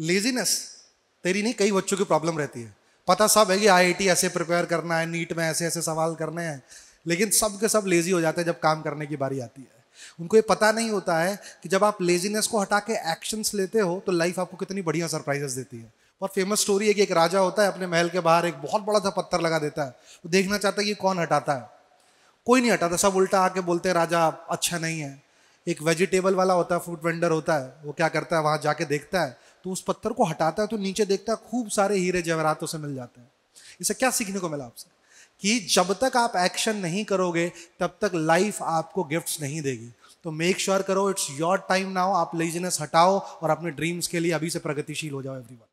laziness तेरी नहीं कई बच्चों की प्रॉब्लम रहती है पता सब है कि आईआईटी ऐसे प्रिपेयर करना है नीट में ऐसे ऐसे सवाल करने हैं लेकिन सब के सब लेजी हो जाते हैं जब काम करने की बारी आती है उनको ये पता नहीं होता है कि जब आप लेजीनेस को हटा के एक्शंस लेते हो तो लाइफ आपको कितनी बढ़िया सरप्राइजेस देती है और फेमस स्टोरी है कि एक राजा होता है अपने महल के बाहर एक बहुत बड़ा सा पत्थर लगा देता है वो तो देखना चाहता है कि कौन हटाता है कोई नहीं हटाता सब उल्टा आके बोलते हैं राजा अच्छा नहीं है एक वेजिटेबल वाला होता है फ्रूट वेंडर होता है वो क्या करता है वहाँ जाके देखता है तो उस पत्थर को हटाता है तो नीचे देखता है खूब सारे हीरे जवरातों से मिल जाते हैं इसे क्या सीखने को मिला आपसे कि जब तक आप एक्शन नहीं करोगे तब तक लाइफ आपको गिफ्ट्स नहीं देगी तो मेक श्योर sure करो इट्स योर टाइम नाउ आप लेजीनेस हटाओ और अपने ड्रीम्स के लिए अभी से प्रगतिशील हो जाओ एवरीवन